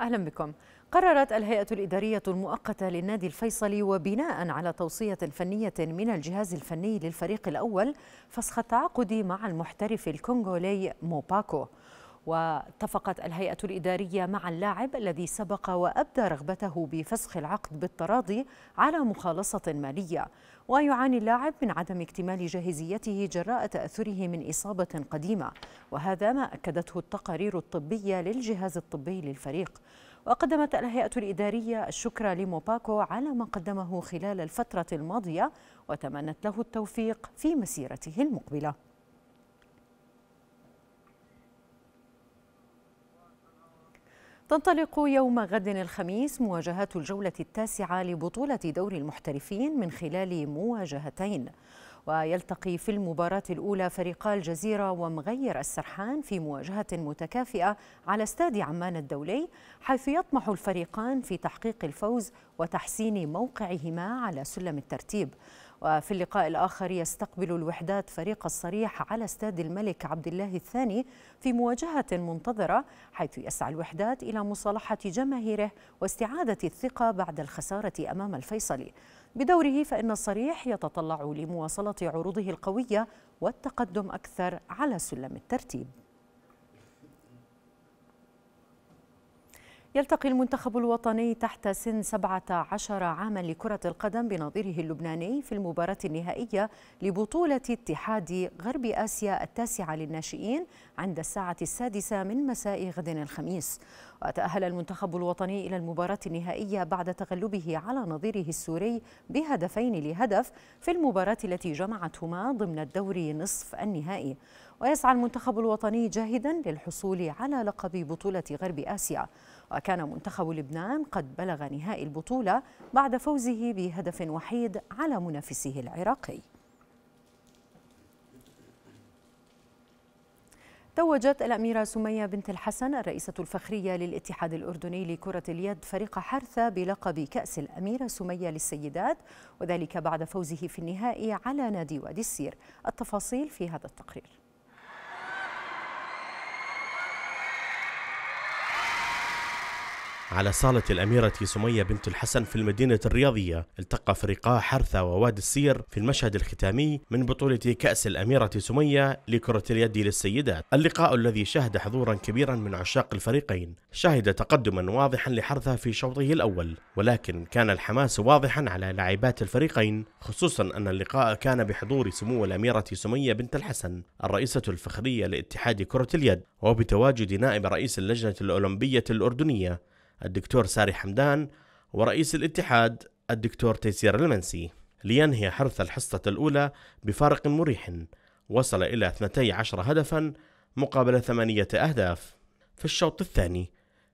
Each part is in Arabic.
أهلا بكم قررت الهيئة الإدارية المؤقتة للنادي الفيصلي وبناء على توصية فنية من الجهاز الفني للفريق الأول فسخ التعاقد مع المحترف الكونغولي موباكو واتفقت الهيئة الإدارية مع اللاعب الذي سبق وأبدى رغبته بفسخ العقد بالتراضي على مخالصة مالية ويعاني اللاعب من عدم اكتمال جاهزيته جراء تأثره من إصابة قديمة وهذا ما أكدته التقارير الطبية للجهاز الطبي للفريق وقدمت الهيئة الإدارية الشكر لموباكو على ما قدمه خلال الفترة الماضية وتمنت له التوفيق في مسيرته المقبلة تنطلق يوم غد الخميس مواجهات الجولة التاسعة لبطولة دوري المحترفين من خلال مواجهتين ويلتقي في المباراة الأولى فريقا الجزيرة ومغير السرحان في مواجهة متكافئة على استاد عمان الدولي حيث يطمح الفريقان في تحقيق الفوز وتحسين موقعهما على سلم الترتيب وفي اللقاء الآخر يستقبل الوحدات فريق الصريح على استاد الملك عبد الله الثاني في مواجهة منتظرة حيث يسعى الوحدات إلى مصالحة جماهيره واستعادة الثقة بعد الخسارة أمام الفيصلي بدوره فإن الصريح يتطلع لمواصلة عروضه القوية والتقدم أكثر على سلم الترتيب يلتقي المنتخب الوطني تحت سن 17 عاما لكرة القدم بنظيره اللبناني في المباراة النهائية لبطولة اتحاد غرب آسيا التاسعة للناشئين عند الساعة السادسة من مساء غد الخميس وتأهل المنتخب الوطني إلى المباراة النهائية بعد تغلبه على نظيره السوري بهدفين لهدف في المباراة التي جمعتهما ضمن الدور نصف النهائي ويسعى المنتخب الوطني جاهدا للحصول على لقب بطولة غرب آسيا وكان منتخب لبنان قد بلغ نهائي البطولة بعد فوزه بهدف وحيد على منافسه العراقي توجت الأميرة سمية بنت الحسن الرئيسة الفخرية للاتحاد الأردني لكرة اليد فريق حرثة بلقب كأس الأميرة سمية للسيدات وذلك بعد فوزه في النهائي على نادي وادي السير التفاصيل في هذا التقرير على صالة الأميرة سمية بنت الحسن في المدينة الرياضية التقى فريقا حرثة وواد السير في المشهد الختامي من بطولة كأس الأميرة سمية لكرة اليد للسيدات اللقاء الذي شهد حضورا كبيرا من عشاق الفريقين شهد تقدما واضحا لحرثة في شوطه الأول ولكن كان الحماس واضحا على لاعبات الفريقين خصوصا أن اللقاء كان بحضور سمو الأميرة سمية بنت الحسن الرئيسة الفخرية لاتحاد كرة اليد وبتواجد نائب رئيس اللجنة الأولمبية الأردنية الدكتور ساري حمدان ورئيس الاتحاد الدكتور تيسير المنسي لينهي حرث الحصة الأولى بفارق مريح وصل إلى 12 هدفا مقابل ثمانية أهداف في الشوط الثاني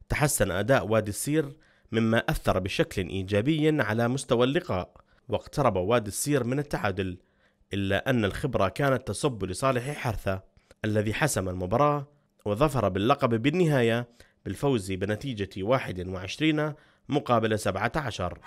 تحسن أداء وادي السير مما أثر بشكل إيجابي على مستوى اللقاء واقترب وادي السير من التعادل إلا أن الخبرة كانت تصب لصالح حرثة الذي حسم المباراة وظفر باللقب بالنهاية بالفوز بنتيجة 21 مقابل 17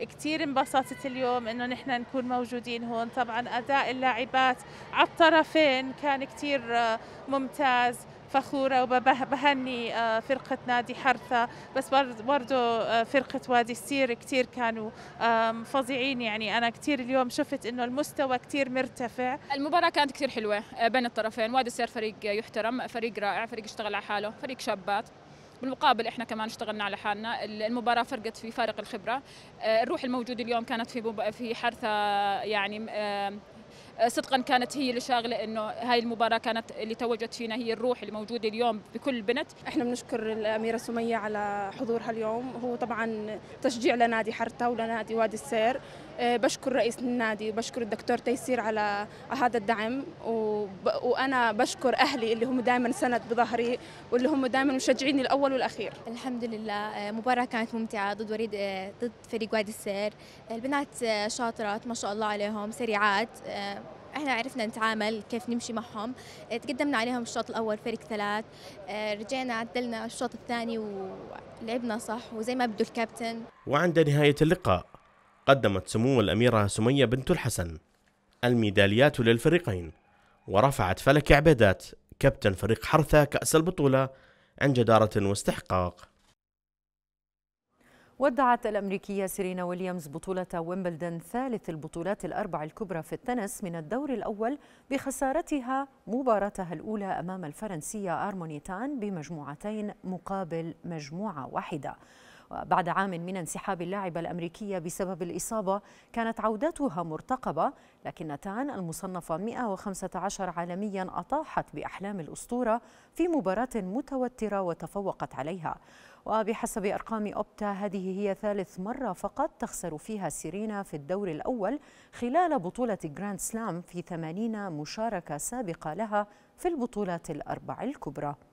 كثير انبسطت اليوم انه نحن نكون موجودين هون طبعا اداء اللاعبات على الطرفين كان كثير آه، ممتاز فخورة وبهني آه، فرقة نادي حرثة بس برضو آه، فرقة وادي السير كتير كانوا فظيعين يعني أنا كتير اليوم شفت إنه المستوى كتير مرتفع المباراة كانت كتير حلوة آه، بين الطرفين وادي السير فريق يحترم فريق رائع فريق اشتغل على حاله فريق شابات بالمقابل احنا كمان اشتغلنا على حالنا المباراه فرقت في فارق الخبره الروح الموجوده اليوم كانت في في حرثه يعني صدقا كانت هي اللي شاغله انه هاي المباراه كانت اللي توجت فينا هي الروح اللي موجوده اليوم بكل بنت احنا بنشكر الاميره سميه على حضورها اليوم هو طبعا تشجيع لنادي حرتا ولنادي وادي السير آه، بشكر رئيس النادي وبشكر الدكتور تيسير على هذا الدعم وانا بشكر اهلي اللي هم دائما سند بظهري واللي هم دائما مشجعيني الاول والاخير الحمد لله آه، مباراه كانت ممتعه ضد وريد آه، ضد فريق وادي السير البنات شاطرات ما شاء الله عليهم سريعات احنا عرفنا نتعامل كيف نمشي معهم تقدمنا عليهم الشوط الاول فريق ثلاث رجعنا عدلنا الشوط الثاني ولعبنا صح وزي ما بده الكابتن وعند نهايه اللقاء قدمت سمو الأميرة سمية بنت الحسن الميداليات للفريقين ورفعت فلك عبيدات كابتن فريق حرثة كأس البطولة عن جدارة واستحقاق ودعت الأمريكية سيرينا ويليامز بطولة ويمبلدن ثالث البطولات الأربع الكبرى في التنس من الدور الأول بخسارتها مباراتها الأولى أمام الفرنسية أرمونيتان بمجموعتين مقابل مجموعة واحدة وبعد عام من انسحاب اللاعبة الأمريكية بسبب الإصابة كانت عودتها مرتقبة لكن تان المصنفة 115 عالميا أطاحت بأحلام الأسطورة في مباراة متوترة وتفوقت عليها وبحسب أرقام أوبتا هذه هي ثالث مرة فقط تخسر فيها سيرينا في الدور الأول خلال بطولة جراند سلام في 80 مشاركة سابقة لها في البطولات الأربع الكبرى